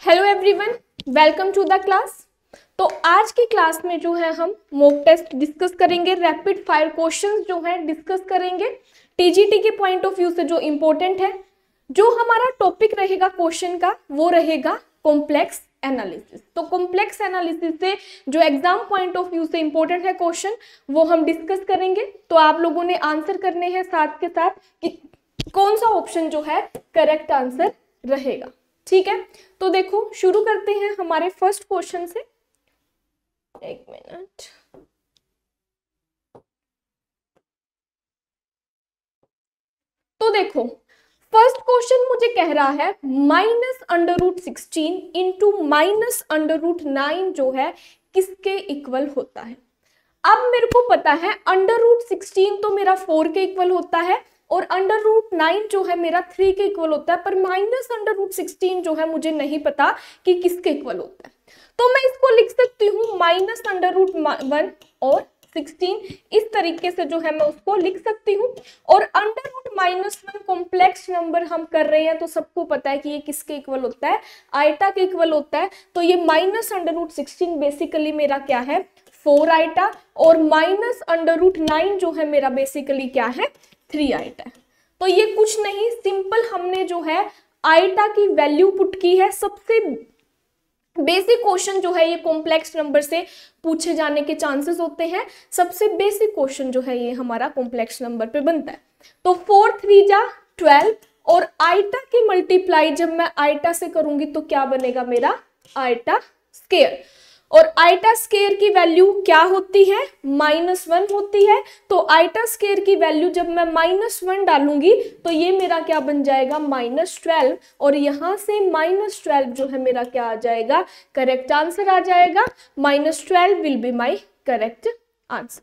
hello everyone welcome to the class तो आज की क्लास में जो है हम मॉक टेस्ट डिस्कस करेंगे रैपिड फायर क्वेश्चंस जो है डिस्कस करेंगे टीजीटी के पॉइंट ऑफ व्यू से जो इम्पोर्टेंट है जो हमारा टॉपिक रहेगा क्वेश्चन का वो रहेगा कॉम्प्लेक्स एनालिसिस तो कॉम्प्लेक्स एनालिसिस से जो एग्जाम पॉइंट ऑफ व्यू से इम्पोर्टेंट है क्वेश्चन वो हम डिस्कस करेंगे तो आप लोगों ने आंसर करने हैं साथ के साथ कि कौन सा ऑप्शन जो है करेक्ट आंसर रहेगा ठीक है तो देखो शुरू करते हैं हमारे फर्स्ट क्वेश्चन से एक मिनट तो देखो फर्स्ट क्वेश्चन मुझे कह रहा है minus under root sixteen into minus under root nine जो है किसके इक्वल होता है अब मेरे को पता है अंडर रूट सिक्सटीन तो मेरा फोर के इक्वल होता है और अंडर रूट नाइन जो है मेरा थ्री के इक्वल होता है पर माइनस अंडर रूट सिक्सटीन जो है मुझे नहीं पता कि किसके इक्वल होता है तो मैं इसको लिख सकती हूँ माइनस अंडर रूट वन और सिक्सटीन इस तरीके से जो है मैं उसको लिख सकती हूँ और under root minus one complex number हम कर रहे हैं तो सबको पता है कि ये किसके इक्वल होता है आइटा के इक्वल होता है तो ये minus under root sixteen basically मेरा क्या है फोर आइटा और माइनस अंडर रूट नाइन जो है मेरा बेसिकली क्या है थ्री आइटा तो ये कुछ नहीं सिंपल हमने जो है आइटा की वैल्यू पुट की है सबसे बेसिक क्वेश्चन जो है ये कॉम्प्लेक्स नंबर से पूछे जाने के चांसेस होते हैं सबसे बेसिक क्वेश्चन जो है ये हमारा कॉम्प्लेक्स नंबर पे बनता है तो फोर थ्री जा ट्वेल्व और आइटा की मल्टीप्लाई जब मैं आइटा से करूंगी तो क्या बनेगा मेरा आइटा स्केयर और आइटा स्केयर की वैल्यू क्या होती है माइनस वन होती है तो आइटा स्केयर की वैल्यू जब मैं माइनस वन डालूंगी तो ये मेरा क्या बन जाएगा माइनस ट्वेल्व और यहाँ से माइनस ट्वेल्व जो है मेरा क्या आ जाएगा करेक्ट आंसर आ जाएगा minus twelve will be my correct answer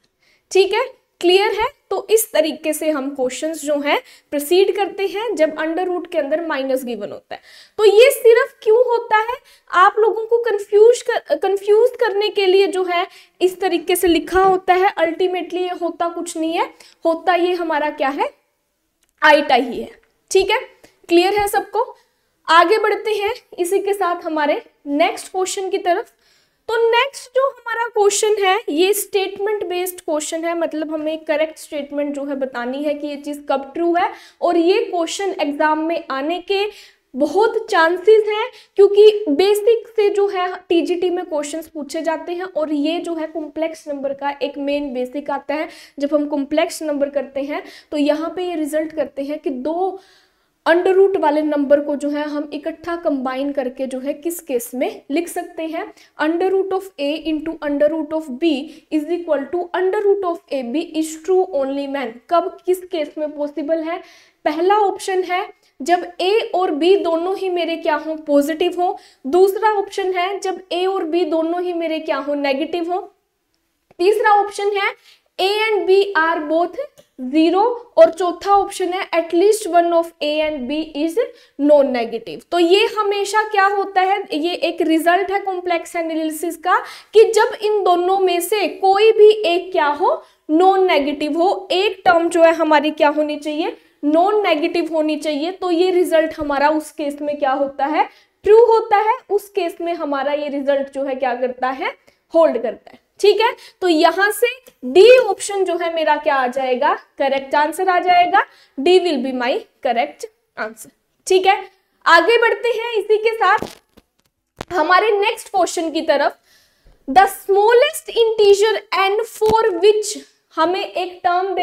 ठीक है क्लियर है तो इस तरीके से हम क्वेश्चंस जो हैं प्रोसीड करते हैं जब अंडर रूट के अंदर माइनस गिवन होता है तो ये सिर्फ क्यों होता है आप लोगों को कंफ्यूज कर कंफ्यूज करने के लिए जो है इस तरीके से लिखा होता है अल्टीमेटली ये होता कुछ नहीं है होता ये हमारा क्या है आईटा ही है ठीक है क्लियर है सबको आगे बढ़ते हैं इसी के साथ हमारे नेक्स्ट क्वेश्चन की तरफ तो नेक्स्ट जो हमारा क्वेश्चन है ये स्टेटमेंट बेस्ड क्वेश्चन है मतलब हमें करेक्ट स्टेटमेंट जो है बतानी है कि ये चीज़ कब ट्रू है और ये क्वेश्चन एग्जाम में आने के बहुत चांसेस हैं क्योंकि बेसिक से जो है टीजीटी में क्वेश्चंस पूछे जाते हैं और ये जो है कॉम्प्लेक्स नंबर का एक मेन बेसिक आता है जब हम कॉम्प्लेक्स नंबर करते हैं तो यहाँ पे ये रिजल्ट करते हैं कि दो अंडर रूट वाले नंबर को जो है हम इकट्ठा कंबाइन करके जो है किस केस में लिख सकते हैं under root of a into under root of b is equal to under root of a b is true only man कब किस केस में पॉसिबल है पहला ऑप्शन है जब ए और बी दोनों ही मेरे क्या हो पॉजिटिव हो दूसरा ऑप्शन है जब ए और बी दोनों ही मेरे क्या हो नेगेटिव हो तीसरा ऑप्शन है a and b are both zero और चौथा ऑप्शन है at least one of a and b is non negative तो ये हमेशा क्या होता है ये एक रिजल्ट है कॉम्प्लेक्स एनालिसिस का कि जब इन दोनों में से कोई भी एक क्या हो नॉन नेगेटिव हो एक टर्म जो है हमारी क्या होनी चाहिए नॉन नेगेटिव होनी चाहिए तो ये रिजल्ट हमारा उस केस में क्या होता है ट्रू होता है उस केस में हमारा ये रिजल्ट जो है क्या करता है होल्ड करता है ठीक है तो यहां से डी ऑप्शन जो है मेरा क्या आ जाएगा करेक्ट आंसर आ जाएगा D will be my correct answer ठीक है आगे बढ़ते हैं इसी के साथ हमारे नेक्स्ट क्वेश्चन की तरफ the smallest integer and for which हमें एक टर्म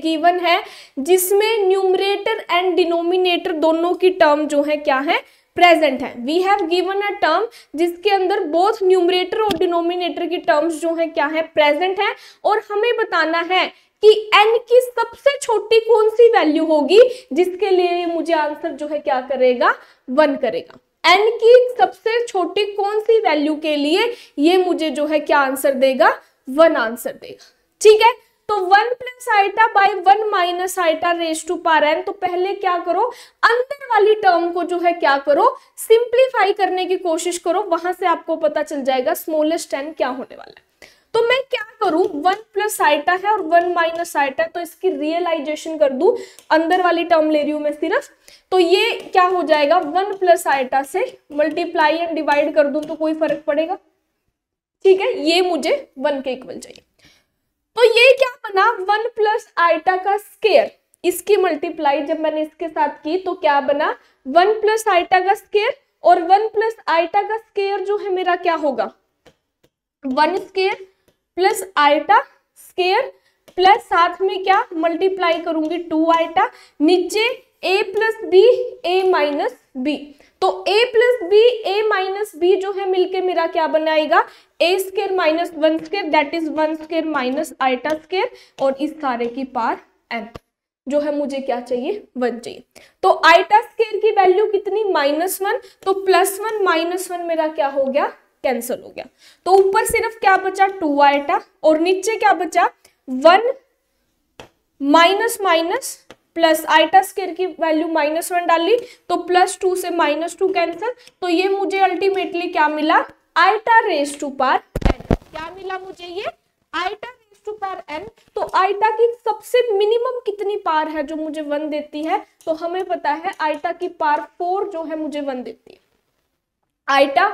गिवन है जिसमें न्यूमरेटर एंड डिनोमिनेटर दोनों की टर्म जो है क्या है प्रेजेंट है we have given a term जिसके अंदर बोथ न्यूमरेटर और डिनोमिनेटर की टर्म्स जो है क्या है प्रेजेंट है और हमें बताना है कि n की सबसे छोटी कौन सी वैल्यू होगी जिसके लिए मुझे आंसर जो है क्या करेगा वन करेगा n की सबसे छोटी कौन सी वैल्यू के लिए ये मुझे जो है क्या आंसर देगा वन आंसर देगा ठीक है तो one plus iota by one minus iota raise to power n तो पहले क्या करो अंदर वाली टर्म को जो है क्या करो सिंप्लीफाई करने की कोशिश करो वहां से आपको पता चल जाएगा स्मॉलेस्ट एन क्या होने वाला है तो मैं क्या करूं वन प्लस आइटा है और वन माइनस आइटा तो इसकी रियलाइजेशन कर दू अंदर वाली टर्म ले रही हूं मैं सिर्फ तो ये क्या हो जाएगा वन प्लस आइटा से मल्टीप्लाई एंड डिवाइड कर दू तो कोई फर्क पड़ेगा ठीक है ये मुझे वन के इक्वल चाहिए तो ये क्या बना वन प्लस आइटा का स्केयर इसकी मल्टीप्लाई जब मैंने इसके साथ की तो क्या बना वन प्लस आइटा का स्केयर और वन प्लस आइटा का स्केयर जो है मेरा क्या होगा one square plus iota square plus साथ में क्या मल्टीप्लाई करूंगी टू आइटा नीचे a plus B A minus b तो a plus B A minus b जो है मिलके मेरा क्या बनाएगा a square minus one square that is one square minus iota square और इस सारे की पार एन जो है मुझे क्या चाहिए वन चाहिए तो आइटा स्केयर की वैल्यू कितनी माइनस वन तो प्लस वन माइनस वन मेरा क्या हो गया कैंसल हो गया तो ऊपर सिर्फ क्या बचा टू आइटा और नीचे क्या बचा one minus minus plus iota square की वैल्यू माइनस वन डाल ली तो प्लस टू से माइनस टू कैंसिल तो ये मुझे अल्टीमेटली क्या मिला iota raise to power n क्या मिला मुझे ये iota raise to power n तो आइटा की सबसे मिनिमम कितनी पार है जो मुझे वन देती है तो हमें पता है आइटा की पार फोर जो है मुझे वन देती है आइटा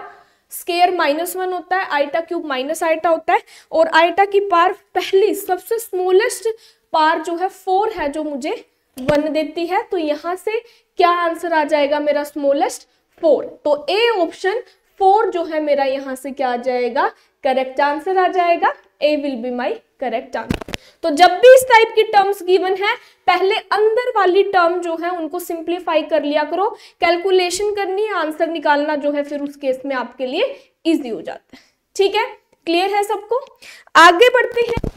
स्केयर माइनस वन होता है आइटा क्यूब माइनस आइटा होता है और आइटा की पार पहली सबसे स्मॉलेस्ट पार जो है फोर है जो मुझे वन देती है तो यहां से क्या आंसर आ जाएगा मेरा स्मॉलेस्ट फोर तो ए ऑप्शन फोर जो है मेरा यहां से क्या आ जाएगा करेक्ट आंसर आ जाएगा A will be my correct answer तो जब भी इस टाइप की टर्म्स गिवन है पहले अंदर वाली टर्म जो है उनको सिंप्लीफाई कर लिया करो कैलकुलेशन करनी आंसर निकालना जो है फिर उस केस में आपके लिए इजी हो जाता है ठीक है क्लियर है सबको आगे बढ़ते हैं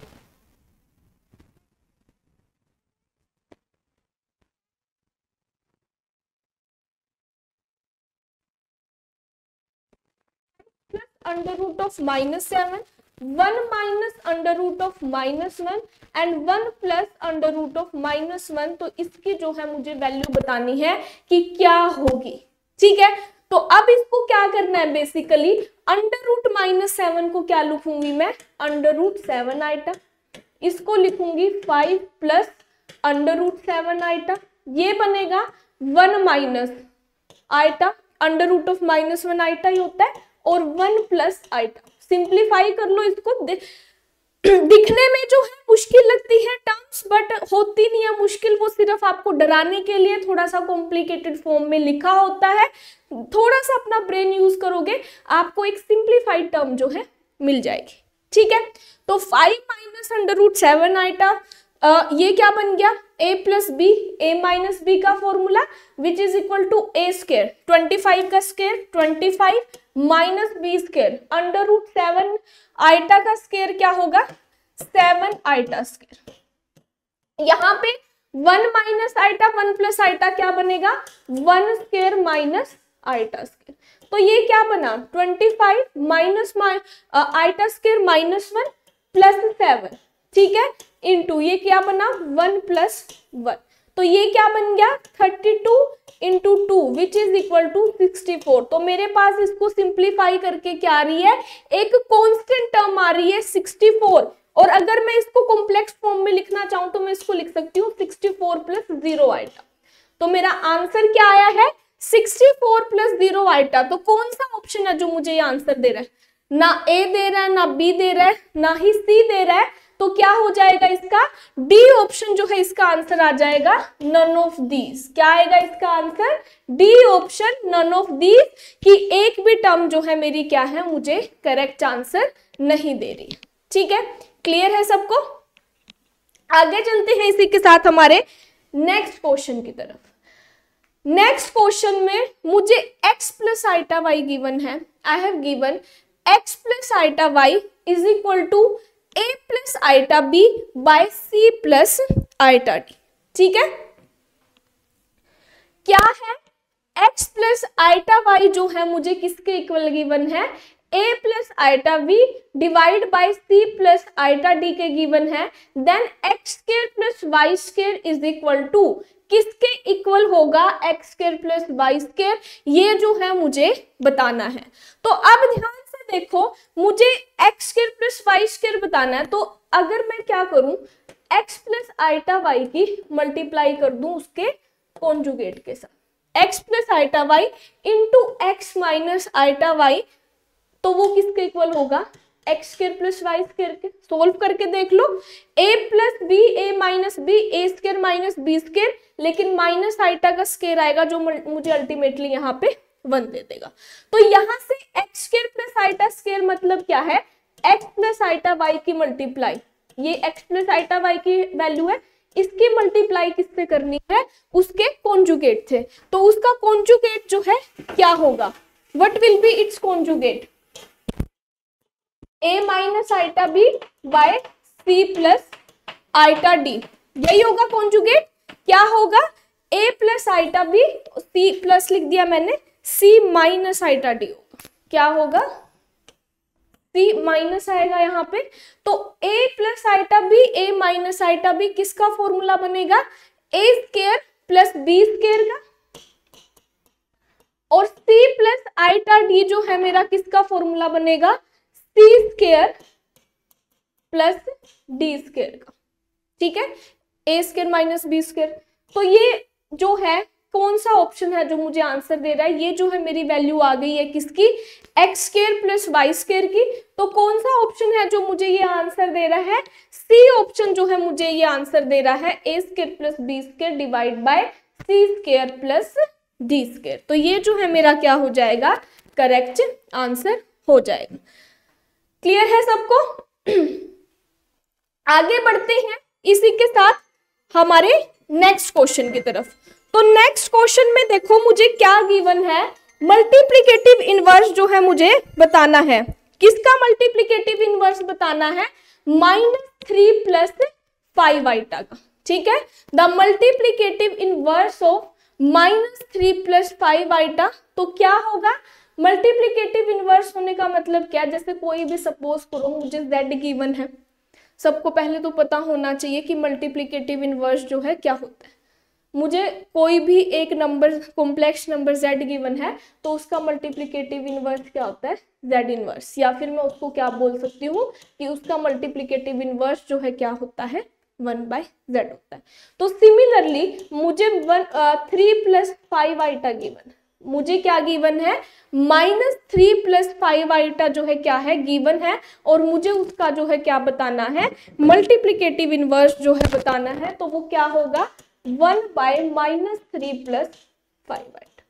under root of minus seven one minus under root of minus one and one plus under root of minus one तो इसकी जो है मुझे वैल्यू बतानी है कि क्या होगी ठीक है तो अब इसको क्या करना है basically under root minus seven को क्या लिखूंगी मैं अंडर रूट सेवन आइटम इसको लिखूंगी five plus under root seven iota ये बनेगा one minus iota under root of minus one iota ही होता है और वन प्लस आइटम सिंप्लीफाई कर लो इसको दिखने में जो है मुश्किल लगती है टर्म्स बट होती नहीं है मुश्किल वो सिर्फ आपको डराने के लिए थोड़ा सा कॉम्प्लिकेटेड फॉर्म में लिखा होता है थोड़ा सा अपना ब्रेन यूज करोगे आपको एक सिंप्लीफाइड टर्म जो है मिल जाएगी ठीक है तो five minus under root seven iota ये क्या बन गया A plus B A minus B का formula which is equal to A square twenty five का square twenty five minus B square under root seven iota का square क्या होगा seven iota square यहां पे one minus iota one plus iota क्या बनेगा one square minus iota square तो ये क्या बना twenty five minus iota square minus one plus seven ठीक है इंटू ये क्या बना वन प्लस वन तो ये क्या बन गया thirty two into two which is equal to sixty four तो मेरे पास इसको सिंप्लीफाई करके क्या आ रही है एक कॉन्स्टेंट टर्म आ रही है सिक्सटी फोर और अगर मैं इसको कॉम्प्लेक्स फॉर्म में लिखना चाहूं तो मैं इसको लिख सकती हूँ sixty four plus zero iota तो मेरा आंसर क्या आया है sixty four plus zero iota तो कौन सा ऑप्शन है जो मुझे ये आंसर दे रहा है ना ए दे रहा है ना बी दे रहा है ना ही सी दे रहा है तो क्या हो जाएगा इसका डी ऑप्शन जो है इसका आंसर आ जाएगा नन ऑफ दीज क्या आएगा इसका answer D option none of these कि एक भी टर्म जो है मेरी क्या है मुझे करेक्ट आंसर नहीं दे रही ठीक है क्लियर है सबको आगे चलते हैं इसी के साथ हमारे नेक्स्ट क्वेश्चन की तरफ नेक्स्ट क्वेश्चन में मुझे x plus iota Y given है I have given x plus iota Y is equal to A plus iota B by C plus iota D ठीक है क्या है x प्लस आइटा वाई जो है मुझे किसके इक्वल गिवन है ए plus iota V divide by C plus iota D के गिवन है then X square plus Y square is equal to किसके इक्वल होगा X square plus Y square ये जो है मुझे बताना है तो अब ध्यान देखो मुझे X square plus Y square बताना है तो अगर मैं क्या करूं एक्स प्लस आइटा वाई की मल्टीप्लाई कर दूं उसके कॉन्जुगेट के साथ X plus iota Y into X minus iota Y तो वो किसके इक्वल होगा X square plus Y square के सोल्व करके देख लो A plus B A minus B A square minus B square लेकिन माइनस आइटा का स्केयर आएगा जो मुझे अल्टीमेटली यहाँ पे वन दे देगा तो यहां से X square plus iota square मतलब क्या है एक्स प्लस आइटा वाई की मल्टीप्लाई ये एक्स प्लस आइटा वाई की वैल्यू है इसकी मल्टीप्लाई किससे करनी है उसके कॉन्जुगेट से तो उसका कॉन्जुगेट जो है क्या होगा what will be its conjugate A minus iota B by C plus iota D यही होगा कॉन्जुगेट क्या होगा A plus iota B C plus लिख दिया मैंने सी माइनस आइटा डी क्या होगा सी माइनस आएगा यहाँ पे तो A plus iota B A minus iota B किसका फॉर्मूला बनेगा A square plus B square का और सी प्लस आइटा डी जो है मेरा किसका फॉर्मूला बनेगा C square plus D square का ठीक है A square minus B square तो ये जो है कौन सा ऑप्शन है जो मुझे आंसर दे रहा है ये जो है मेरी वैल्यू आ गई है किसकी X square plus Y square की तो कौन सा ऑप्शन है जो मुझे ये आंसर दे रहा है सी ऑप्शन जो है मुझे ये आंसर दे रहा है A square plus B square divide by C square plus D square तो ये जो है मेरा क्या हो जाएगा करेक्ट आंसर हो जाएगा क्लियर है सबको आगे बढ़ते हैं इसी के साथ हमारे नेक्स्ट क्वेश्चन की तरफ तो नेक्स्ट क्वेश्चन में देखो मुझे क्या गिवन है मल्टीप्लीकेटिव इनवर्स जो है मुझे बताना है किसका मल्टीप्लीकेटिव इनवर्स बताना है minus three plus five iota का ठीक है the multiplicative inverse of minus three plus five iota तो क्या होगा मल्टीप्लीकेटिव इनवर्स होने का मतलब क्या जैसे कोई भी सपोज करो मुझे जेड गिवन है सबको पहले तो पता होना चाहिए कि मल्टीप्लीकेटिव इनवर्स जो है क्या होता है मुझे कोई भी एक number complex number Z given है तो उसका मल्टीप्लीकेटिव इनवर्स क्या होता है जेड इनवर्स या फिर मैं उसको क्या बोल सकती हूँ कि उसका मल्टीप्लीकेटिव इनवर्स जो है क्या होता है वन बाई जेड होता है तो सिमिलरली मुझे one three plus five iota given मुझे क्या गिवन है minus three plus five iota जो है क्या है गिवन है और मुझे उसका जो है क्या बताना है मल्टीप्लीकेटिव इनवर्स जो है बताना है तो वो क्या होगा one by minus three plus five iota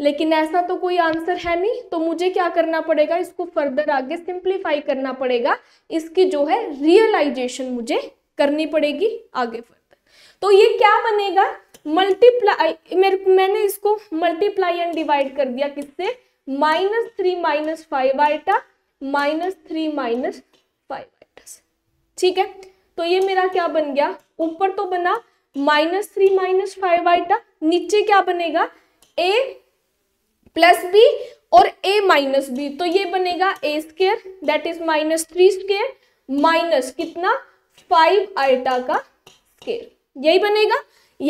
लेकिन ऐसा तो कोई आंसर है नहीं तो मुझे क्या करना पड़ेगा इसको फर्दर आगे सिंप्लीफाई करना पड़ेगा इसकी जो है रियलाइजेशन मुझे करनी पड़ेगी आगे फर्दर तो ये क्या बनेगा मल्टीप्लाई मेरे मैंने इसको मल्टीप्लाई एंड डिवाइड कर दिया किससे minus three minus five iota minus three minus five iota ठीक है तो ये मेरा क्या बन गया ऊपर तो बना minus three minus five iota नीचे क्या बनेगा ए प्लस बी और ए माइनस बी तो ये बनेगा A square that is minus three square minus कितना फाइव आइटा का स्केयर यही बनेगा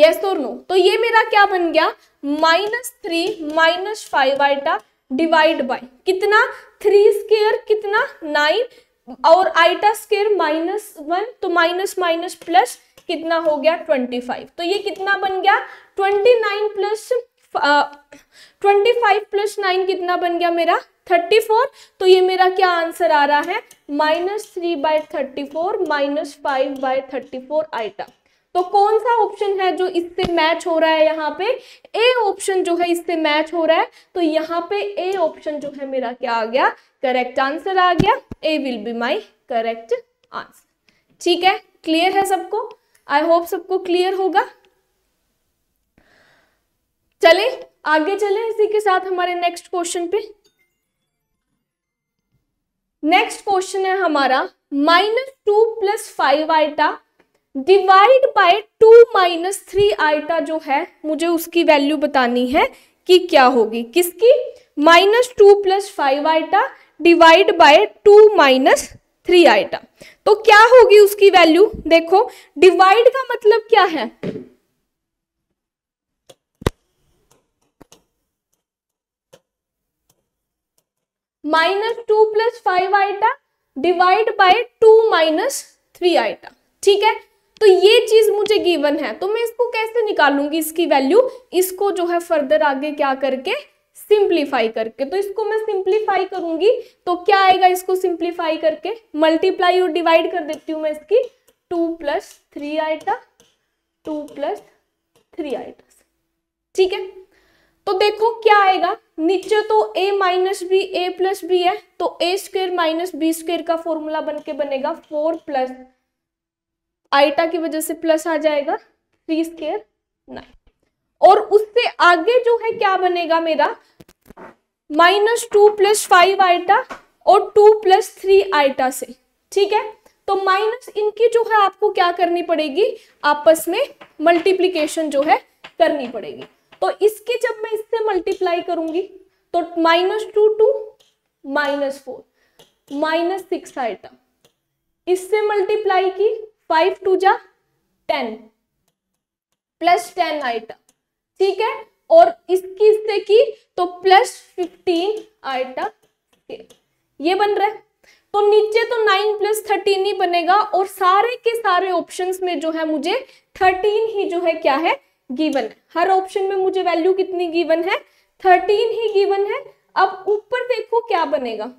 यस और नो तो ये मेरा क्या बन गया minus three minus five iota divide by कितना थ्री स्केयर कितना नाइन और आइटा स्केयर माइनस वन तो माइनस माइनस प्लस कितना हो गया 25 तो ये कितना बन गया 29 plus twenty five plus nine कितना बन गया मेरा थर्टी फोर तो ये मेरा क्या आंसर आ रहा है minus three by thirty four minus five by thirty four iota तो कौन सा ऑप्शन है जो इससे मैच हो रहा है यहाँ पे ए ऑप्शन जो है इससे मैच हो रहा है तो यहाँ पे ए ऑप्शन जो है मेरा क्या आ गया करेक्ट आंसर आ गया A will be my correct answer ठीक है क्लियर है सबको आई होप सबको क्लियर होगा चले आगे चले इसी के साथ हमारे नेक्स्ट क्वेश्चन पे नेक्स्ट क्वेश्चन है हमारा minus two plus five iota divide by two minus three iota जो है मुझे उसकी वैल्यू बतानी है कि क्या होगी किसकी minus two plus five iota divide by two minus three iota तो क्या होगी उसकी वैल्यू देखो डिवाइड का मतलब क्या है minus two plus five iota divide by two minus three iota ठीक है तो ये चीज मुझे गिवन है तो मैं इसको कैसे निकालूंगी इसकी वैल्यू इसको जो है फर्दर आगे क्या करके सिंप्लीफाई करके तो इसको मैं सिंप्लीफाई करूंगी तो क्या आएगा इसको सिंप्लीफाई करके मल्टीप्लाई और डिवाइड कर देती हूँ मैं इसकी two plus three iota two plus three iota ठीक है तो देखो क्या आएगा नीचे तो a minus B A plus B है तो A square minus B square का फॉर्मूला बन के बनेगा फोर प्लस आइटा की वजह से प्लस आ जाएगा थ्री स्क्र नाइन और उससे आगे जो है क्या बनेगा मेरा minus two plus five iota और टू प्लस थ्री आइटा से ठीक है तो माइनस इनकी जो है आपको क्या करनी पड़ेगी आपस में मल्टीप्लीकेशन जो है करनी पड़ेगी तो इसकी जब मैं इससे मल्टीप्लाई करूंगी तो minus two two minus four minus six iota इससे मल्टीप्लाई की फाइव टू जा टेन प्लस टेन आइटा ठीक है और इसकी इससे की तो प्लस फिफ्टीन आइटा ये बन रहा है तो नीचे तो नाइन प्लस थर्टीन ही बनेगा और सारे के सारे ऑप्शंस में जो है मुझे थर्टीन ही जो है क्या है गिवन हर ऑप्शन में मुझे वैल्यू कितनी गिवन है थर्टीन ही गिवन है अब ऊपर देखो क्या बनेगा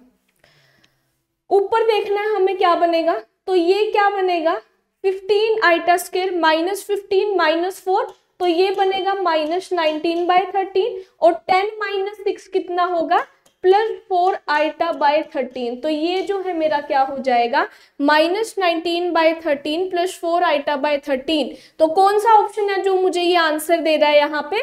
ऊपर देखना है हमें क्या बनेगा तो ये क्या बनेगा fifteen iota square minus fifteen minus four तो ये बनेगा माइनस नाइनटीन बाय थर्टीन और टेन माइनस सिक्स कितना होगा plus four iota by thirteen तो ये जो है मेरा क्या हो जाएगा minus nineteen by thirteen plus four iota by thirteen तो कौन सा ऑप्शन है जो मुझे ये आंसर दे रहा है यहाँ पे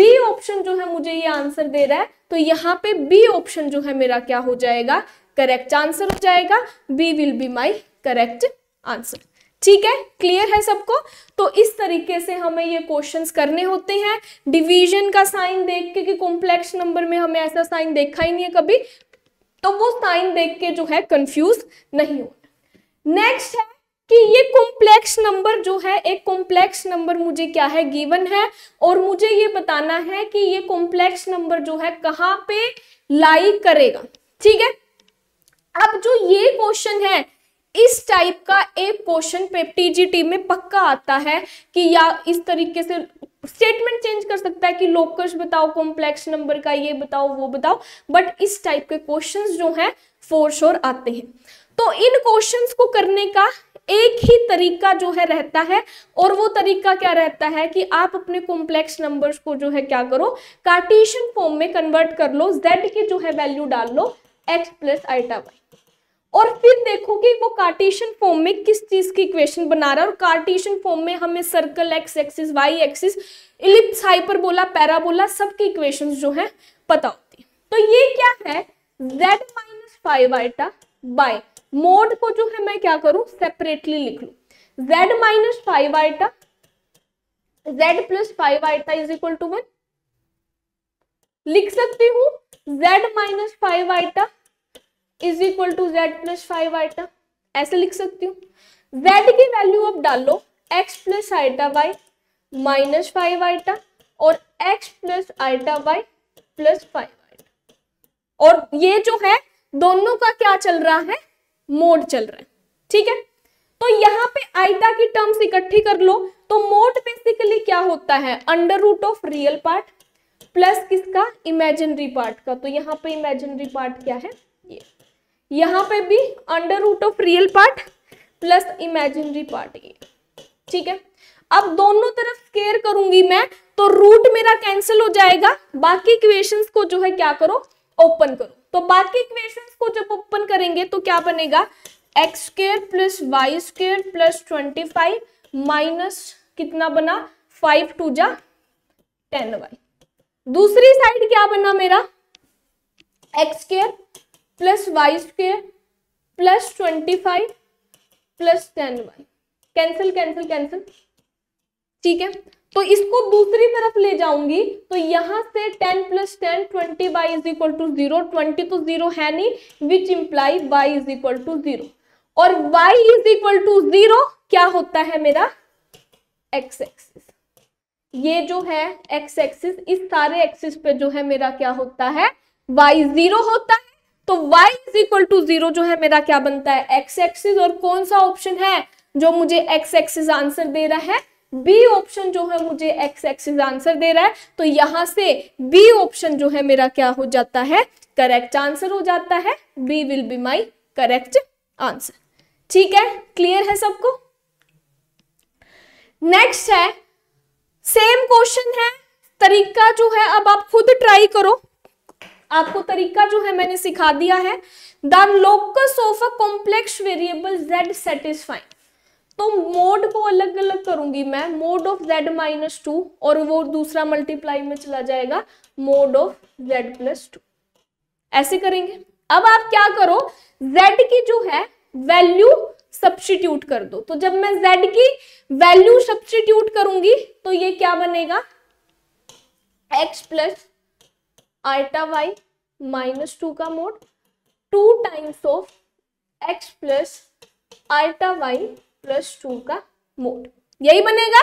बी ऑप्शन जो है मुझे ये आंसर दे रहा है तो यहाँ पे बी ऑप्शन जो है मेरा क्या हो जाएगा करेक्ट आंसर हो जाएगा B will be my correct answer ठीक है क्लियर है सबको तो इस तरीके से हमें ये क्वेश्चंस करने होते हैं डिवीजन का साइन देख के कि कॉम्प्लेक्स नंबर में हमें ऐसा साइन देखा ही नहीं है कभी तो वो साइन देख के जो है कंफ्यूज नहीं होना नेक्स्ट है कि ये कॉम्प्लेक्स नंबर जो है एक कॉम्प्लेक्स नंबर मुझे क्या है गिवन है और मुझे ये बताना है कि ये कॉम्प्लेक्स नंबर जो है कहाँ पे लाई करेगा ठीक है अब जो ये क्वेश्चन है इस टाइप का एक क्वेश्चन टीजीटी में पक्का आता है कि या इस तरीके से स्टेटमेंट चेंज कर सकता है कि लोकस बताओ कॉम्प्लेक्स नंबर का ये बताओ वो बताओ बट इस टाइप के क्वेश्चन जो है फोर श्योर आते हैं तो इन क्वेश्चन को करने का एक ही तरीका जो है रहता है और वो तरीका क्या रहता है कि आप अपने कॉम्प्लेक्स नंबर्स को जो है क्या करो कार्टेशियन फॉर्म में कन्वर्ट कर लो जेड की जो है वैल्यू डाल लो एक्स प्लस आइटा वाई और फिर देखो कि वो कार्टेशियन फॉर्म में किस चीज़ की इक्वेशन बना रहा है और कार्टेशियन फॉर्म में हमें circle X axis Y axis ellipse hyperbola parabola सब इक्वेशन जो है पता होती है तो ये क्या है Z minus five iota by mod को जो है मैं क्या करूं सेपरेटली लिख लू Z minus five iota Z plus five iota is equal to one लिख सकती हूँ Z minus five iota is equal to Z plus five iota ऐसे लिख सकती हूँ जेड की वैल्यू अब डालो X plus iota Y minus five iota और X plus iota Y plus five iota और ये जो है दोनों का क्या चल रहा है मोड चल रहा है ठीक है तो यहाँ पे आइटा की टर्म्स इकट्ठी कर लो तो मोड बेसिकली क्या होता है under root of real part plus किसका इमेजिनरी पार्ट का तो यहाँ पे इमेजिनरी पार्ट क्या है यहाँ पे भी under root of real part plus imaginary part ये ठीक है अब दोनों तरफ स्केयर करूंगी मैं तो रूट मेरा कैंसिल हो जाएगा बाकी इक्वेशंस को जो है क्या करो ओपन करो तो बाकी इक्वेशंस को जब ओपन करेंगे तो क्या बनेगा X square plus Y square plus twenty five minus कितना बना फाइव टू जा टेन वाई दूसरी साइड क्या बना मेरा X square plus Y square plus twenty five plus ten Y cancel cancel cancel ठीक है तो इसको दूसरी तरफ ले जाऊंगी तो यहां से ten plus ten twenty Y is equal to zero twenty तो जीरो है नहीं which imply Y is equal to zero और y is equal to zero क्या होता है मेरा x एक्सिस ये जो है x एक्सिस इस सारे एक्सिस पे जो है मेरा क्या होता है y जीरो होता है तो y is equal to zero जो है मेरा क्या बनता है x एक्सिस और कौन सा ऑप्शन है जो मुझे x एक्सिस आंसर दे रहा है b ऑप्शन जो है मुझे x एक्सिस आंसर दे रहा है तो यहां से b ऑप्शन जो है मेरा क्या हो जाता है करेक्ट आंसर हो जाता है b will be my correct answer ठीक है क्लियर है सबको नेक्स्ट है सेम क्वेश्चन है तरीका जो है अब आप खुद ट्राई करो आपको तरीका जो है मैंने सिखा दिया है the locus of a complex variable Z satisfying तो मोड को अलग अलग करूंगी मैं mod of Z minus two और वो दूसरा मल्टीप्लाई में चला जाएगा mod of Z plus two ऐसे करेंगे अब आप क्या करो z की जो है वैल्यू सब्सटीट्यूट कर दो तो जब मैं z की वैल्यू सब्सटीट्यूट करूंगी तो ये क्या बनेगा x plus iota Y minus two का mod two times of x plus iota Y plus two का मोड यही बनेगा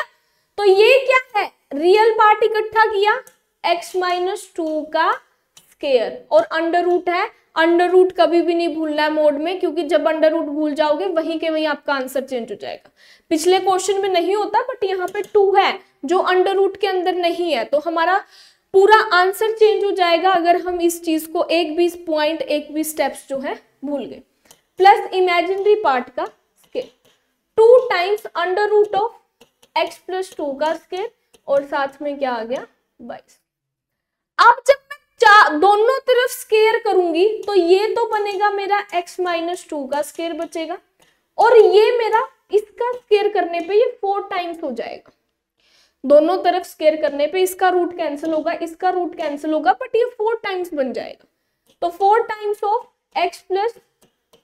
तो ये क्या है रियल पार्ट इकट्ठा किया एक्स माइनस टू का स्केयर और अंडर रूट है अंडर रूट कभी भी नहीं भूलना है मोड में क्योंकि जब अंडर रूट भूल जाओगे वहीं के वहीं आपका आंसर चेंज हो जाएगा पिछले क्वेश्चन में नहीं होता बट यहाँ पे टू है जो अंडर रूट के अंदर नहीं है तो हमारा पूरा आंसर चेंज हो जाएगा अगर हम इस चीज को एक बीस पॉइंट एक बीस स्टेप्स जो है भूल गए प्लस इमेजिनरी पार्ट का square two times under root of x plus two का स्केल और साथ में क्या आ गया बाईस अब जब मैं दोनों तरफ स्केयर करूंगी तो ये तो बनेगा मेरा x माइनस टू का स्केयर बचेगा और ये मेरा इसका स्केयर करने पे ये फोर टाइम्स हो जाएगा दोनों तरफ स्केयर करने पे इसका रूट कैंसिल होगा इसका रूट कैंसिल होगा बट ये फोर टाइम्स बन जाएगा तो four times of x plus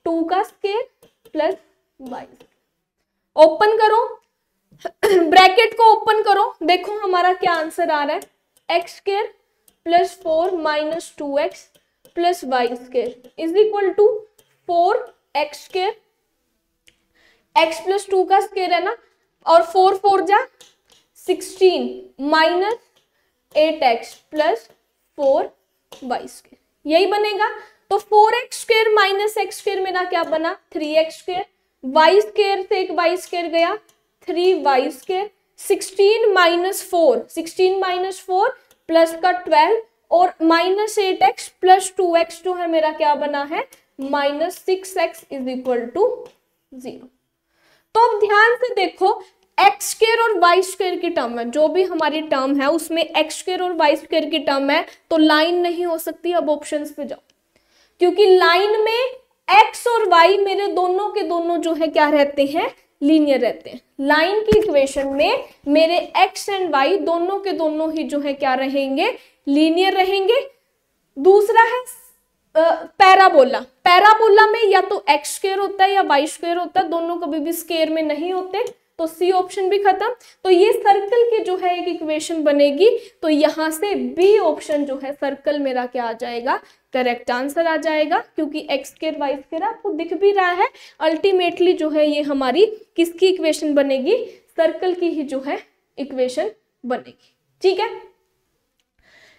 two का स्केयर प्लस वाई ओपन करो ब्रैकेट को ओपन करो देखो हमारा क्या आंसर आ रहा है x square plus four minus two x plus Y square is equal to four x square x plus two का स्केयर है ना और फोर फोर जा sixteen minus eight x plus four Y square यही बनेगा तो four x square minus x square मेरा क्या बना three x square y square से एक वाई स्क्र गया three y square sixteen minus four sixteen minus four plus का ट्वेल्व और minus eight x plus two x जो है मेरा क्या बना है minus six x is equal to zero तो अब ध्यान से देखो एक्स स्क्र और वाई स्क्र की टर्म है जो भी हमारी टर्म है उसमें एक्स स्क्र और वाई स्क्र की टर्म है तो लाइन नहीं हो सकती अब ऑप्शन पे जाओ क्योंकि लाइन में एक्स और वाई मेरे दोनों के दोनों जो है क्या रहते हैं लीनियर रहते हैं लाइन की इक्वेशन में मेरे एक्स एंड वाई दोनों के दोनों ही जो है क्या रहेंगे लीनियर रहेंगे दूसरा है पैराबोला पैराबोला में या तो एक्स स्क्र होता है या वाई स्क्र होता है दोनों कभी भी स्केयर में नहीं होते तो सी ऑप्शन भी खत्म तो ये सर्कल की जो है एक इक्वेशन बनेगी तो यहां से बी ऑप्शन जो है सर्कल मेरा क्या आ जाएगा करेक्ट आंसर आ जाएगा क्योंकि एक्स केयर वाई केयर आपको दिख भी रहा है अल्टीमेटली जो है ये हमारी किसकी इक्वेशन बनेगी सर्कल की ही जो है इक्वेशन बनेगी ठीक है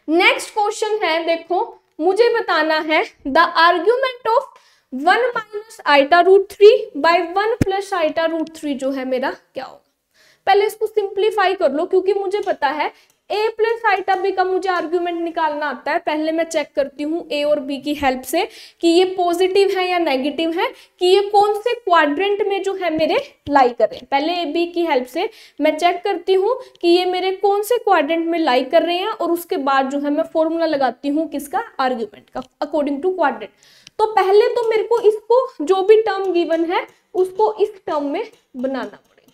नेक्स्ट क्वेश्चन है देखो मुझे बताना है the argument of one minus iota root three by one plus iota root three जो है मेरा क्या होगा पहले इसको सिंप्लीफाई कर लो क्योंकि मुझे पता है ए प्लस हाइट हाइटा बी का मुझे आर्ग्यूमेंट निकालना आता है पहले मैं चेक करती हूँ ए और बी की हेल्प से कि ये पॉजिटिव है या नेगेटिव है कि ये कौन से क्वाड्रेंट में जो है मेरे लाई कर रहे हैं पहले ए बी की हेल्प से मैं चेक करती हूँ कि ये मेरे कौन से क्वाड्रेंट में लाई कर रहे हैं और उसके बाद जो है मैं फॉर्मूला लगाती हूँ किसका आर्ग्यूमेंट का अकॉर्डिंग टू क्वाड्रेंट तो पहले तो मेरे को इसको जो भी टर्म गिवन है उसको इस टर्म में बनाना पड़ेगा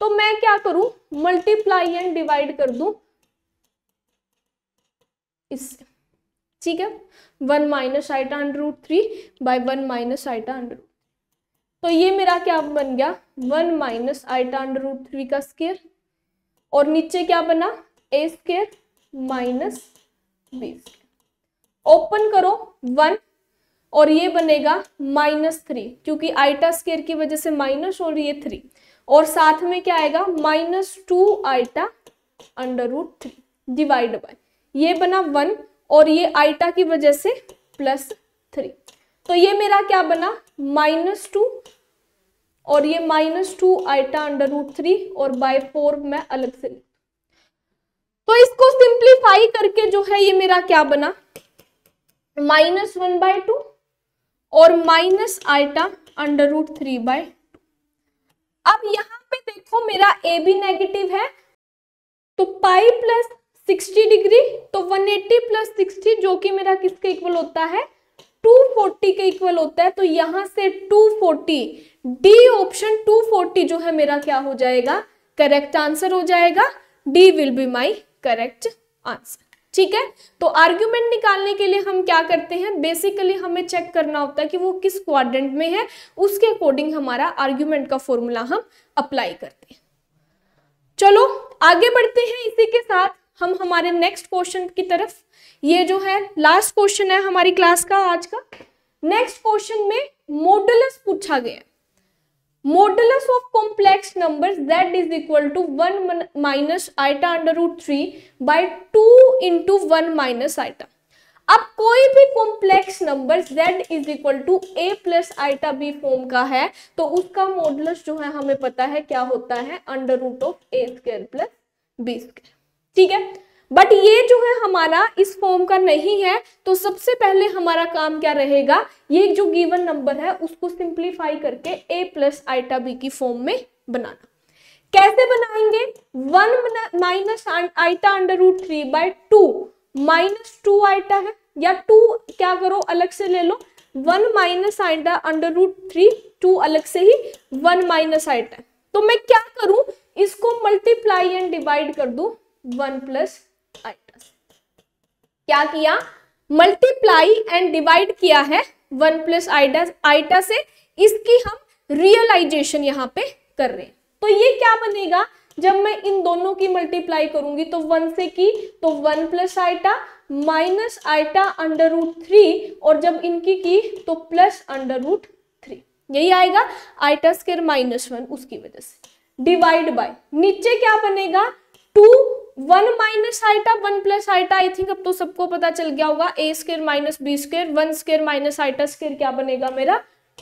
तो मैं क्या करूँ मल्टीप्लाई एंड डिवाइड कर दूँ इससे ठीक है one minus iota under root three by one minus iota under root तो ये मेरा क्या बन गया one minus iota under root three का स्केयर और नीचे क्या बना a square minus b open करो वन और ये बनेगा माइनस थ्री क्योंकि आइटा स्केयर की वजह से माइनस और ये थ्री और साथ में क्या आएगा minus two iota under root three divide by ये बना वन और ये आइटा की वजह से प्लस थ्री तो ये मेरा क्या बना माइनस टू और ये minus two iota under root three और बाय फोर मैं अलग से तो इसको सिंप्लीफाई करके जो है ये मेरा क्या बना माइनस वन बाय टू और minus iota under root three by अब यहां पे देखो मेरा ए भी नेगेटिव है तो पाई प्लस सिक्सटी डिग्री तो वन एट्टी प्लस सिक्सटी जो कि मेरा किसके इक्वल होता है टू फोर्टी के इक्वल होता है तो यहां से two forty D option two forty जो है मेरा क्या हो जाएगा करेक्ट आंसर हो जाएगा D will be my correct answer ठीक है तो आर्ग्यूमेंट निकालने के लिए हम क्या करते हैं बेसिकली हमें चेक करना होता है कि वो किस क्वाड्रेंट में है उसके अकॉर्डिंग हमारा आर्ग्यूमेंट का फॉर्मूला हम अप्लाई करते हैं चलो आगे बढ़ते हैं इसी के साथ हम हमारे नेक्स्ट क्वेश्चन की तरफ ये जो है लास्ट क्वेश्चन है हमारी क्लास का आज का नेक्स्ट क्वेश्चन में मोडुलस पूछा गया modulus of complex number z is equal to one minus iota under root three by two into one minus iota अब कोई भी complex number z is equal to A plus iota b form का है तो उसका modulus जो है हमें पता है क्या होता है under root of a square plus b square ठीक है बट ये जो है हमारा इस फॉर्म का नहीं है तो सबसे पहले हमारा काम क्या रहेगा ये जो गिवन नंबर है उसको सिंप्लीफाई करके ए प्लस आइटा बी की फॉर्म में बनाना कैसे बनाएंगे one minus iota under root three by two minus two iota है या टू क्या करो अलग से ले लो one minus iota under root three two अलग से ही वन माइनस आइटा तो मैं क्या करूं इसको मल्टीप्लाई एंड डिवाइड कर दूं वन प्लस क्या किया मल्टीप्लाई एंड डिवाइड किया है वन प्लस आइटा आइटा से इसकी हम रियलाइजेशन यहां पे कर रहे हैं तो ये क्या बनेगा जब मैं इन दोनों की मल्टीप्लाई करूंगी तो वन से की तो one plus iota minus iota under root three और जब इनकी की तो प्लस अंडर रूट थ्री यही आएगा आइटा स्केयर माइनस वन उसकी वजह से डिवाइड बाय नीचे क्या बनेगा two one minus iota one plus iota I think अब तो सबको पता चल गया होगा a square minus B square one square minus iota square क्या बनेगा मेरा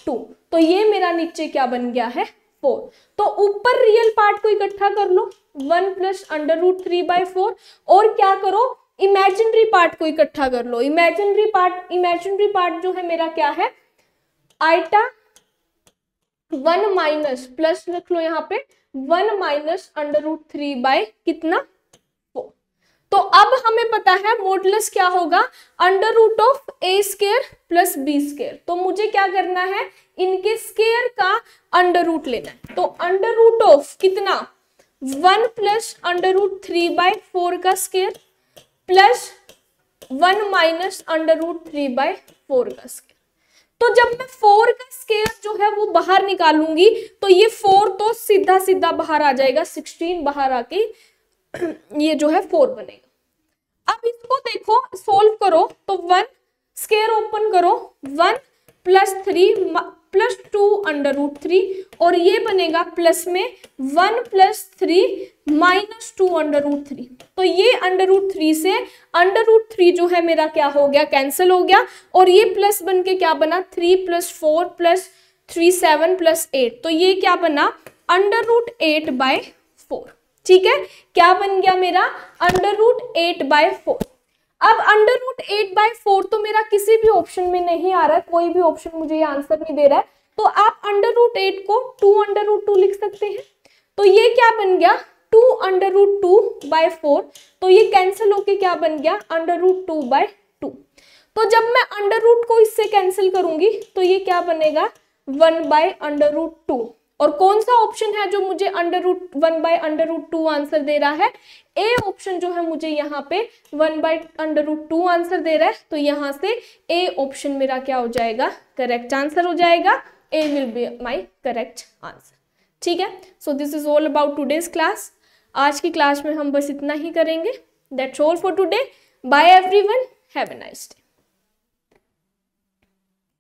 टू तो ये मेरा नीचे क्या बन गया है फोर तो ऊपर रियल पार्ट को इकट्ठा कर लो one plus under root three by four और क्या करो इमेजिनरी पार्ट को इकट्ठा कर लो इमेजिनरी पार्ट इमेजिनरी पार्ट जो है मेरा क्या है आइटा वन माइनस प्लस रख लो यहाँ पे one minus under root three by कितना पता है मोडलस क्या होगा under root of a square plus B square तो मुझे क्या करना है इनके स्केयर का अंडर रूट लेना है तो अंडर रूट ऑफ कितना one plus under root three by four का square plus one minus under root three by four का स्केयर तो जब मैं फोर का स्केयर जो है वो बाहर निकालूंगी तो ये फोर तो सीधा सीधा बाहर आ जाएगा सिक्सटीन बाहर आके ये जो है फोर बनेगा अब इसको देखो सोल्व करो तो वन स्केयर ओपन करो one plus three plus two under root three और ये बनेगा प्लस में one plus three minus two under root three तो ये अंडर रूट थ्री से अंडर रूट थ्री जो है मेरा क्या हो गया कैंसिल हो गया और ये प्लस बन के क्या बना three plus four plus three seven plus eight तो ये क्या बना under root eight by four ठीक है क्या बन गया मेरा under root eight by four अब under root eight by four तो मेरा किसी भी ऑप्शन में नहीं आ रहा है कोई भी ऑप्शन मुझे ये आंसर नहीं दे रहा है तो आप अंडर रूट एट को टू अंडर रूट टू लिख सकते हैं तो ये क्या बन गया two under root two by four तो ये कैंसिल होके क्या बन गया under root two by two तो जब मैं अंडर रूट को इससे कैंसिल करूंगी तो ये क्या बनेगा one by under root two और कौन सा ऑप्शन है जो मुझे under root one by under root two answer दे रहा है ए ऑप्शन जो है मुझे यहाँ पे one by under root two answer दे रहा है तो यहाँ से ए ऑप्शन मेरा क्या हो जाएगा करेक्ट आंसर हो जाएगा A will be my correct answer ठीक है so this is all about today's class आज की क्लास में हम बस इतना ही करेंगे that's all for today bye everyone have a nice day